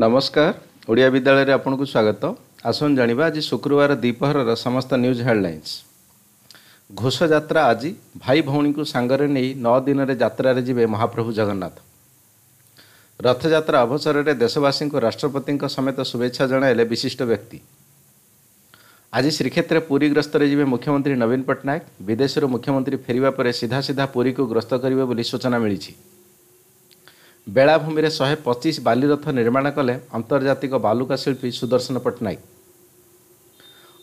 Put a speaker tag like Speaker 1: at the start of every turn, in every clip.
Speaker 1: ନମସ୍କାର ଓଡ଼ିଆ ବିଦ୍ୟାଳୟରେ ଆପଣଙ୍କୁ ସ୍ୱାଗତ ଆସନ୍ତୁ ଜାଣିବା ଆଜି ଶୁକ୍ରବାର ଦ୍ୱିପହରର ସମସ୍ତ ନ୍ୟୁଜ୍ ହେଡ଼ଲାଇନ୍ସ ଘୋଷଯାତ୍ରା ଆଜି ଭାଇ ଭଉଣୀଙ୍କୁ ସାଙ୍ଗରେ ନେଇ ନଅ ଦିନରେ ଯାତ୍ରାରେ ଯିବେ ମହାପ୍ରଭୁ ଜଗନ୍ନାଥ ରଥଯାତ୍ରା ଅବସରରେ ଦେଶବାସୀଙ୍କୁ ରାଷ୍ଟ୍ରପତିଙ୍କ ସମେତ ଶୁଭେଚ୍ଛା ଜଣାଇଲେ ବିଶିଷ୍ଟ ବ୍ୟକ୍ତି ଆଜି ଶ୍ରୀକ୍ଷେତ୍ରରେ ପୁରୀ ଗ୍ରସ୍ତରେ ଯିବେ ମୁଖ୍ୟମନ୍ତ୍ରୀ ନବୀନ ପଟ୍ଟନାୟକ ବିଦେଶରୁ ମୁଖ୍ୟମନ୍ତ୍ରୀ ଫେରିବା ପରେ ସିଧା ସିଧା ପୁରୀକୁ ଗ୍ରସ୍ତ କରିବେ ବୋଲି ସୂଚନା ମିଳିଛି बेलाभूमि शहे पचिस बालीरथ निर्माण कले अन्तर्जातिक बालुका शिल्पी सुदर्शन पट्टनायक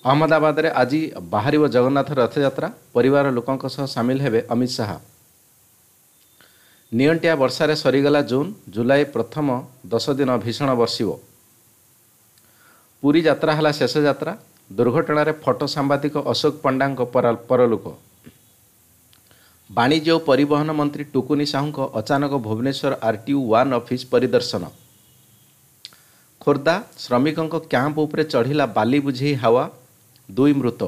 Speaker 1: अहम्मदाबाद्रे आज बाह्र जगन्नाथ रथ जा परिवार लोकसँग सामेल अमित शाह नियटिया बर्षा सरिगला जून जुलाई प्रथम दस दिन भीषण बर्षि पुरा शेष जा दुर्घटन फटो साम्बादिक अशोक पण्डाको परलोक ବାଣିଜ୍ୟ ଓ ପରିବହନ ମନ୍ତ୍ରୀ ଟୁକୁନି ସାହୁଙ୍କ ଅଚାନକ ଭୁବନେଶ୍ୱର ଆର୍ଟିଓ ୱାନ୍ ଅଫିସ୍ ପରିଦର୍ଶନ ଖୋର୍ଦ୍ଧା ଶ୍ରମିକଙ୍କ କ୍ୟାମ୍ପ ଉପରେ ଚଢ଼ିଲା ବାଲି ବୁଝେଇ ହାୱା ଦୁଇ ମୃତ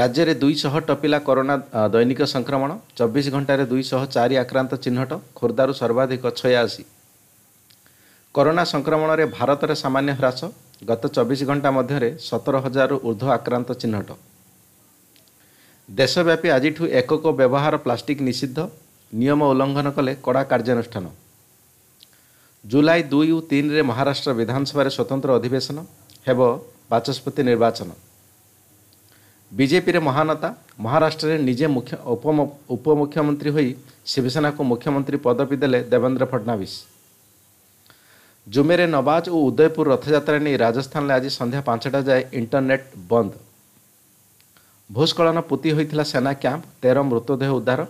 Speaker 1: ରାଜ୍ୟରେ ଦୁଇଶହ ଟପିଲା କରୋନା ଦୈନିକ ସଂକ୍ରମଣ ଚବିଶ ଘଣ୍ଟାରେ ଦୁଇଶହ ଚାରି ଆକ୍ରାନ୍ତ ଚିହ୍ନଟ ଖୋର୍ଦ୍ଧାରୁ ସର୍ବାଧିକ ଛୟାଅଶୀ କରୋନା ସଂକ୍ରମଣରେ ଭାରତରେ ସାମାନ୍ୟ ହ୍ରାସ ଗତ ଚବିଶ ଘଣ୍ଟା ମଧ୍ୟରେ ସତର ହଜାରରୁ ଉର୍ଦ୍ଧ୍ୱ ଆକ୍ରାନ୍ତ ଚିହ୍ନଟ ଦେଶବ୍ୟାପୀ ଆଜିଠୁ ଏକକ ବ୍ୟବହାର ପ୍ଲାଷ୍ଟିକ୍ ନିଷିଦ୍ଧ ନିୟମ ଉଲ୍ଲଙ୍ଘନ କଲେ କଡ଼ା କାର୍ଯ୍ୟାନୁଷ୍ଠାନ ଜୁଲାଇ ଦୁଇ ଓ ତିନିରେ ମହାରାଷ୍ଟ୍ର ବିଧାନସଭାରେ ସ୍ୱତନ୍ତ୍ର ଅଧିବେଶନ ହେବ ବାଚସ୍ପତି ନିର୍ବାଚନ ବିଜେପିରେ ମହାନତା ମହାରାଷ୍ଟ୍ରରେ ନିଜେ ମୁଖ୍ୟ ଉପମୁଖ୍ୟମନ୍ତ୍ରୀ ହୋଇ ଶିବସେନାକୁ ମୁଖ୍ୟମନ୍ତ୍ରୀ ପଦବୀ ଦେଲେ ଦେବେନ୍ଦ୍ର ଫଡ଼ନାବିସ୍ ଜୁମେରେ ନବାଜ ଓ ଉଦୟପୁର ରଥଯାତ୍ରା ନେଇ ରାଜସ୍ଥାନରେ ଆଜି ସନ୍ଧ୍ୟା ପାଞ୍ଚଟା ଯାଏ ଇଣ୍ଟରନେଟ୍ ବନ୍ଦ ଭୂସ୍ଖଳନ ପୋତି ହୋଇଥିଲା ସେନା କ୍ୟାମ୍ପ ତେର ମୃତଦେହ ଉଦ୍ଧାର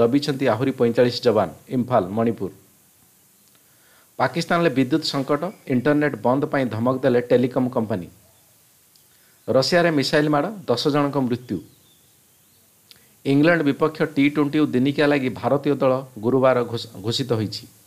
Speaker 1: ଦବିଛନ୍ତି ଆହୁରି ପଇଁଚାଳିଶ ଯବାନ ଇମ୍ଫାଲ ମଣିପୁର ପାକିସ୍ତାନରେ ବିଦ୍ୟୁତ୍ ସଙ୍କଟ ଇଣ୍ଟରନେଟ୍ ବନ୍ଦ ପାଇଁ ଧମକ ଦେଲେ ଟେଲିକମ୍ କମ୍ପାନୀ ରଷିଆରେ ମିସାଇଲ୍ ମାଡ଼ ଦଶ ଜଣଙ୍କ ମୃତ୍ୟୁ ଇଂଲଣ୍ଡ ବିପକ୍ଷ ଟି ଟ୍ୱେଣ୍ଟି ଓ ଦିନିକିଆ ଲାଗି ଭାରତୀୟ ଦଳ ଗୁରୁବାର ଘୋଷିତ ହୋଇଛି